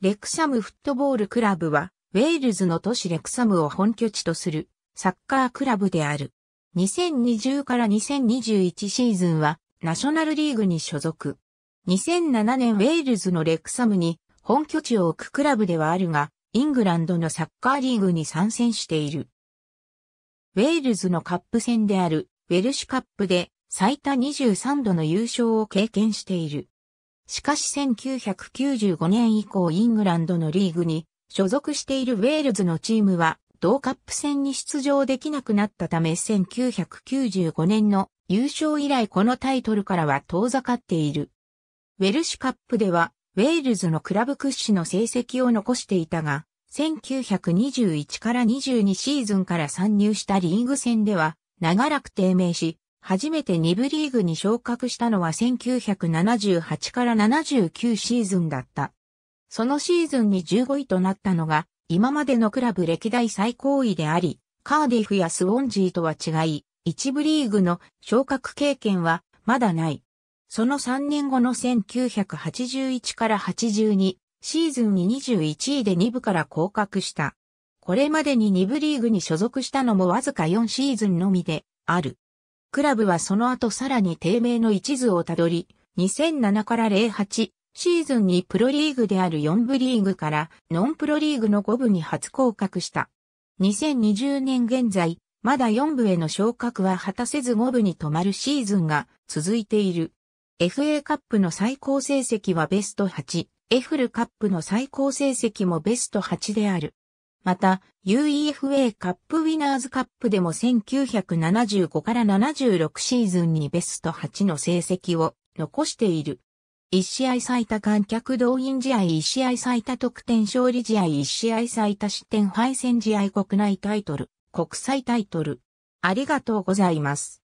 レクサムフットボールクラブは、ウェールズの都市レクサムを本拠地とするサッカークラブである。2020から2021シーズンはナショナルリーグに所属。2007年ウェールズのレクサムに本拠地を置くクラブではあるが、イングランドのサッカーリーグに参戦している。ウェールズのカップ戦であるウェルシュカップで最多23度の優勝を経験している。しかし1995年以降イングランドのリーグに所属しているウェールズのチームは同カップ戦に出場できなくなったため1995年の優勝以来このタイトルからは遠ざかっている。ウェルシュカップではウェールズのクラブ屈指の成績を残していたが、1921から22シーズンから参入したリーグ戦では長らく低迷し、初めて2部リーグに昇格したのは1978から79シーズンだった。そのシーズンに15位となったのが、今までのクラブ歴代最高位であり、カーディフやスウォンジーとは違い、一部リーグの昇格経験はまだない。その3年後の1981から82シーズンに21位で2部から降格した。これまでに2部リーグに所属したのもわずか4シーズンのみである。クラブはその後さらに低迷の一途をたどり、2007から08シーズンにプロリーグである4部リーグからノンプロリーグの5部に初降格した。2020年現在、まだ4部への昇格は果たせず5部に止まるシーズンが続いている。FA カップの最高成績はベスト8、エフルカップの最高成績もベスト8である。また、UEFA カップウィナーズカップでも1975から76シーズンにベスト8の成績を残している。1試合最多観客動員試合1試合最多得点勝利試合1試合最多失点敗戦試合国内タイトル、国際タイトル。ありがとうございます。